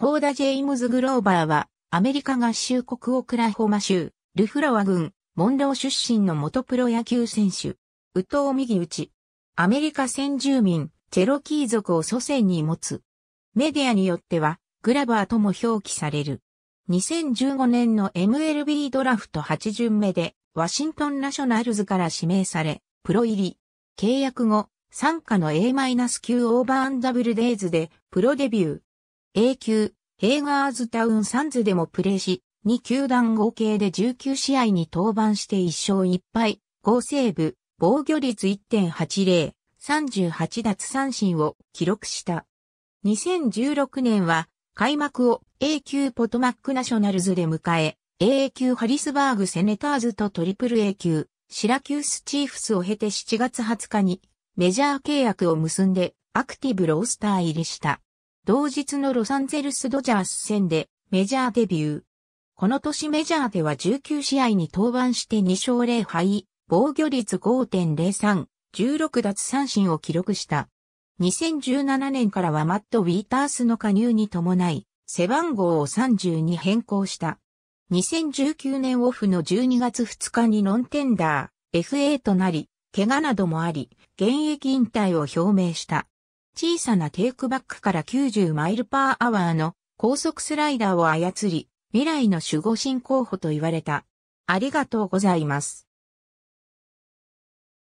コーダ・ジェイムズ・グローバーは、アメリカ合衆国オクラホマ州、ルフラワ郡、モンロー出身の元プロ野球選手。ウトウ右打ち。アメリカ先住民、チェロキー族を祖先に持つ。メディアによっては、グラバーとも表記される。2015年の MLB ドラフト8巡目で、ワシントンナショナルズから指名され、プロ入り。契約後、参加の A- 級オーバーダブルデイズで、プロデビュー。A 級、ヘイガーズタウンサンズでもプレーし、2球団合計で19試合に登板して1勝1敗、5セーブ、防御率1.80、38奪三振を記録した。2016年は開幕を A 級ポトマックナショナルズで迎え、A 級ハリスバーグセネターズとトリプル A 級、シラキュースチーフスを経て7月20日にメジャー契約を結んでアクティブロースター入りした。同日のロサンゼルスドジャース戦でメジャーデビュー。この年メジャーでは19試合に登板して2勝0敗、防御率5.03、16奪三振を記録した。2017年からはマット・ウィータースの加入に伴い、背番号を30に変更した。2019年オフの12月2日にノンテンダー、FA となり、怪我などもあり、現役引退を表明した。小さなテイクバックから90マイルパーアワーの高速スライダーを操り、未来の守護神候補と言われた。ありがとうございます。